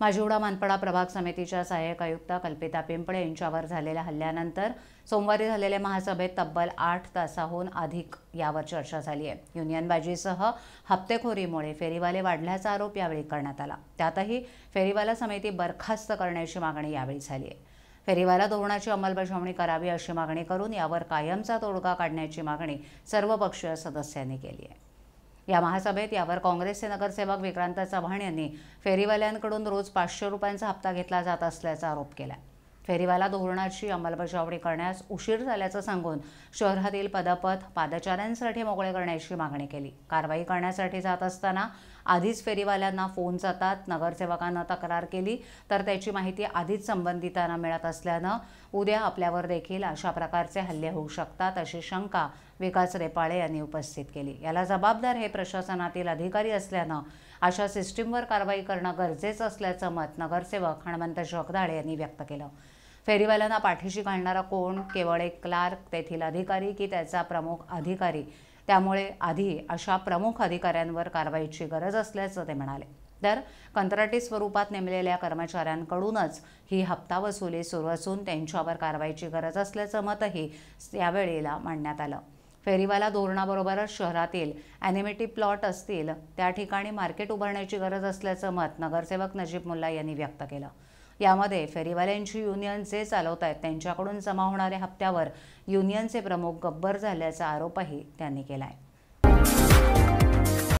माजिवडा मानपडा प्रभाग समितीच्या सहाय्यक आयुक्त कल्पिता पिंपळे यांच्यावर झालेल्या हल्ल्यानंतर सोमवारी झालेल्या महासभेत तब्बल आठ तासाहून अधिक यावर चर्चा झाली आहे युनियनबाजीसह हप्तेखोरीमुळे फेरीवाले वाढल्याचा आरोप यावेळी करण्यात आला त्यातही फेरीवाला समिती बरखास्त करण्याची मागणी यावेळी झाली आहे फेरीवाला धोरणाची अंमलबजावणी करावी अशी मागणी करून यावर कायमचा तोडगा काढण्याची मागणी सर्वपक्षीय सदस्यांनी केली आहे या महासभेत यावर काँग्रेसचे नगरसेवक विक्रांत चव्हाण यांनी फेरीवाल्यांकडून रोज पाचशे रुपयांचा हप्ता घेतला जात असल्याचा आरोप केला फेरीवाला धोरणाची अंमलबजावणी करण्यास उशीर झाल्याचं सांगून शहरातील पदपथ पादचाऱ्यांसाठी मोकळे करण्याची मागणी केली कारवाई करण्यासाठी जात असताना आधीच फेरीवाल्यांना फोन जातात नगरसेवकांना तक्रार केली तर त्याची माहिती आधीच संबंधितांना मिळत असल्यानं उद्या आपल्यावर देखील अशा प्रकारचे हल्ले होऊ शकतात अशी शंका विकास रेपाळे यांनी उपस्थित केली याला जबाबदार हे प्रशासनातील अधिकारी असल्यानं अशा सिस्टीमवर कारवाई करणं गरजेचं असल्याचं मत नगरसेवक हनुमंत जगदाळे यांनी व्यक्त केलं फेरीवाल्यांना पाठीशी घालणारा कोण केवळ एक क्लार्क तेथील अधिकारी की त्याचा प्रमुख अधिकारी त्यामुळे आधी अशा प्रमुख अधिकाऱ्यांवर कारवाईची गरज असल्याचं ते म्हणाले तर कंत्राटी स्वरूपात नेमलेल्या कर्मचाऱ्यांकडूनच ही हप्ता वसुली सुरू असून त्यांच्यावर कारवाईची गरज असल्याचं मतही यावेळेला मांडण्यात आलं फेरीवाला धोरणाबरोबरच शहरातील ॲनिमेटिव्ह प्लॉट असतील त्या ठिकाणी मार्केट उभारण्याची गरज असल्याचं मत नगरसेवक नजीब मुल्ला यांनी व्यक्त केलं यामध्ये फेरीवाल्यांची युनियन जे चालवत आहेत त्यांच्याकडून जमा होणाऱ्या हप्त्यावर युनियनचे प्रमुख गब्बर झाल्याचा आरोपही त्यांनी केला आहे